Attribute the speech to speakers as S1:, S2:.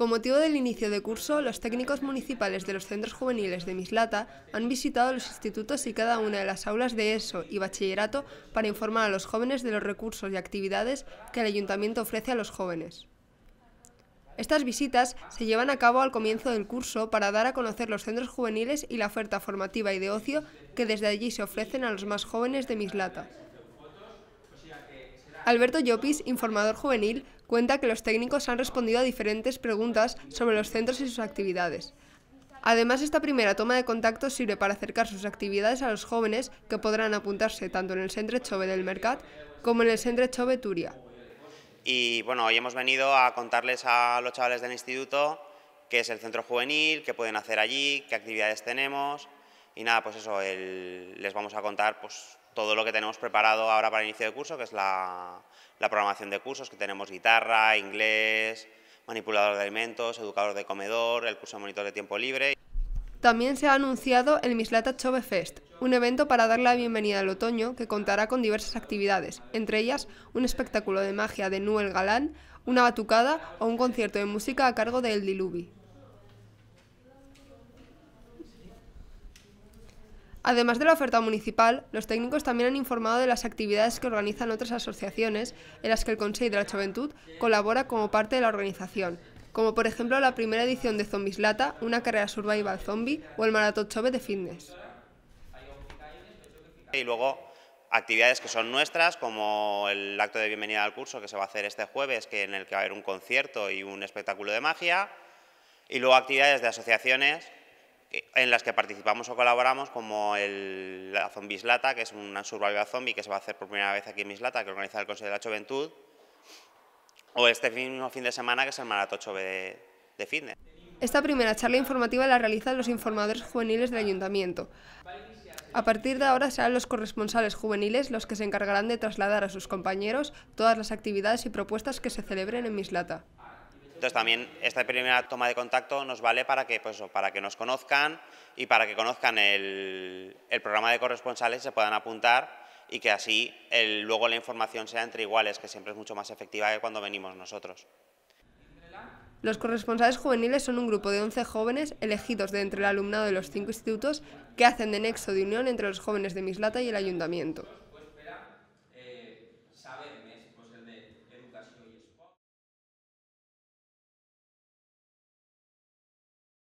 S1: Con motivo del inicio de curso, los técnicos municipales de los centros juveniles de Mislata han visitado los institutos y cada una de las aulas de ESO y bachillerato para informar a los jóvenes de los recursos y actividades que el ayuntamiento ofrece a los jóvenes. Estas visitas se llevan a cabo al comienzo del curso para dar a conocer los centros juveniles y la oferta formativa y de ocio que desde allí se ofrecen a los más jóvenes de Mislata. Alberto Llopis, informador juvenil, cuenta que los técnicos han respondido a diferentes preguntas sobre los centros y sus actividades. Además, esta primera toma de contacto sirve para acercar sus actividades a los jóvenes que podrán apuntarse tanto en el Centro Chove del Mercat como en el Centro Chove Turia.
S2: Y bueno, hoy hemos venido a contarles a los chavales del instituto qué es el centro juvenil, qué pueden hacer allí, qué actividades tenemos y nada, pues eso, les vamos a contar pues, todo lo que tenemos preparado ahora para el inicio de curso, que es la, programación de cursos, que tenemos guitarra, inglés, manipulador de alimentos, educador de comedor, el curso de monitor de tiempo libre.
S1: También se ha anunciado el Mislata Chove Fest, un evento para dar la bienvenida al otoño que contará con diversas actividades, entre ellas un espectáculo de magia de Noel Galán, una batucada o un concierto de música a cargo de El Diluvi. Además de la oferta municipal, los técnicos también han informado de las actividades que organizan otras asociaciones en las que el Consejo de la Juventud colabora como parte de la organización, como por ejemplo la primera edición de Zombies Lata, una carrera survival zombie o el Maratón Chove de Fitness.
S2: Y luego actividades que son nuestras, como el acto de bienvenida al curso que se va a hacer este jueves, que en el que va a haber un concierto y un espectáculo de magia, y luego actividades de asociaciones en las que participamos o colaboramos, como el, la Zombislata, que es una survival zombie que se va a hacer por primera vez aquí en Mislata, que organiza el Consejo de la Juventud, o este mismo fin de semana, que es el Maratón de, de Fitness.
S1: Esta primera charla informativa la realizan los informadores juveniles del ayuntamiento. A partir de ahora serán los corresponsales juveniles los que se encargarán de trasladar a sus compañeros todas las actividades y propuestas que se celebren en Mislata.
S2: Entonces también esta primera toma de contacto nos vale para que, pues para que nos conozcan y para que conozcan el, programa de corresponsales y se puedan apuntar y que así luego la información sea entre iguales, que siempre es mucho más efectiva que cuando venimos nosotros.
S1: Los corresponsales juveniles son un grupo de 11 jóvenes elegidos de entre el alumnado de los cinco institutos que hacen de nexo de unión entre los jóvenes de Mislata y el ayuntamiento.